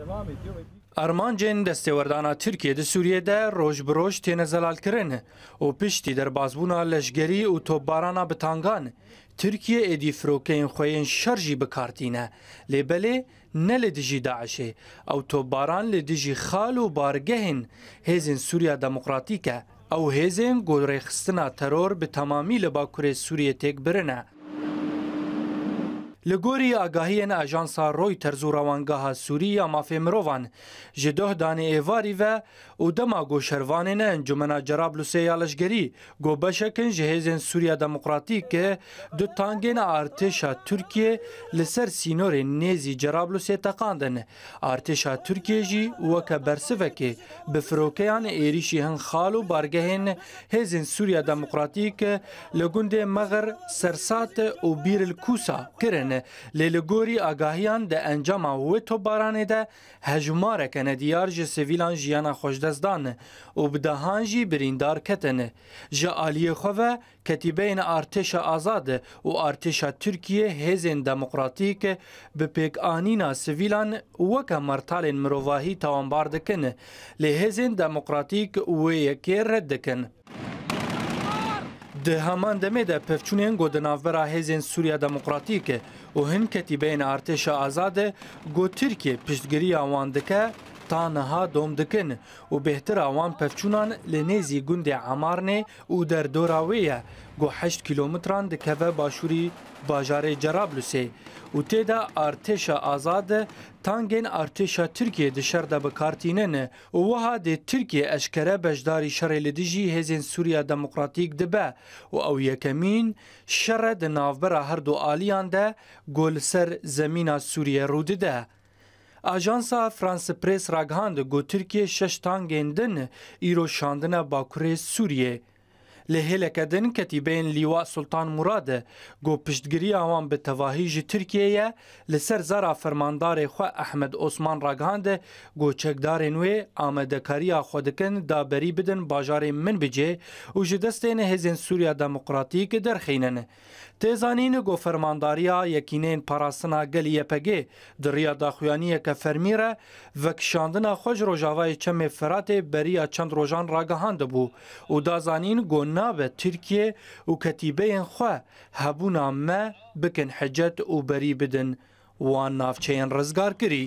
devam ediyor. Ve... Armanjen destewerdana Tirkiyeyê di Sûriyê de roj bi roj têne zelalkirin û piştî derbazbûna leşgerî û topbarana bi tangan Tirkiye êdî firokeyên xweyên şer jî bikartîne lêbelê ne li dijî Daişê ew topbaran li dijî xal û bargehên hêzên Sûriya Demokratîk e ew hêzên gorêxistina teror bi temamî li bakurê Sûriyê têk birine. لګوري آگاهین اژانسا رویټرز او روانګاه سوریه مافه مروان جده دانه ایواری و او دما گوشروان نه انجمنه جرابلوسه یالشګری ګوبشکن جهیزن سوریه دموکراتیک د تانګین ارتشا ترکیه لسر سینور نزی جرابلوسه تقاندن ارتشا ترکیه جی وک برسوکه به فروکیان ایریشی هن خالو بارګهن هیزن سوریه دموکراتیک لګوند مغر سرسات او بیر الکوسا کرن لێلگۆری ئاگاهیان دە ئەنجاما وێ تۆبارانێ دە هەژمارەکە نەدیار ji سڤیلان jiyaنا xweşdestdan û bidahan jî birîndar ketine. Ji aliyê xweve ketîbeyên artêşa azad û artêşa Tirkiye hêzên demokratîk bi pêkanîna sivîlan weke mertalên mirovahî tawanbar dikin. Lê hêzên demokratîk wê yekê red dikin. د همان دمه د پفچونین ګو د ناوبرا هیزن سوریا دموکراتیک او هن کتیبین ارتش آزاد ګو ترکیه پشتګری اواندکه تا niha dom dikin û bêhtira wan pevçûnan li nêzî gundê Emarnê û derdora wê ye got heşt kilometran dikeve başûrî bajarê Cerablusê û têda artêşa azad tangên artêşa Tirkiye di şer de bikartînin û wiha dê Tirkiye eşkere bejdarî şerê li dijî hêzên Sûriya Demokratîk dibe û ew yekemîn şere di navbera her du aliyan de gol ser zemîna Sûriye rû dide. Ajansa Fransa Press Raghand, got Türkiye şeş tangên din îro şandina Bakurê لە هێلەکەدن کەتیبێن لیوا سلتان مرادە گۆ پشتگیری ئەوان بە تەواهی ji Tirکیەیە لەسەر زارا فەرماندارê xwe ئەحمد ئۆسمان ڕگهاندە گۆ çekdarên wê amedekariya xwe dikin daberî bidin bajarê min bicê û ji destên hêzên Sûriya Demokratîk derxînin. Têzanîn got fermandariya yekînên parastina gelî yepegê di riya daxuyaniyeke fermî re vekişandina xwe ji rojavayê çemê Firatê beriya çend rojan ragihan dibû û dazanîn got nabe Tirkiye û ketîbeyên xwe hebûna me bikin hecet û berî bidin wan navçeyên rizgar kirî.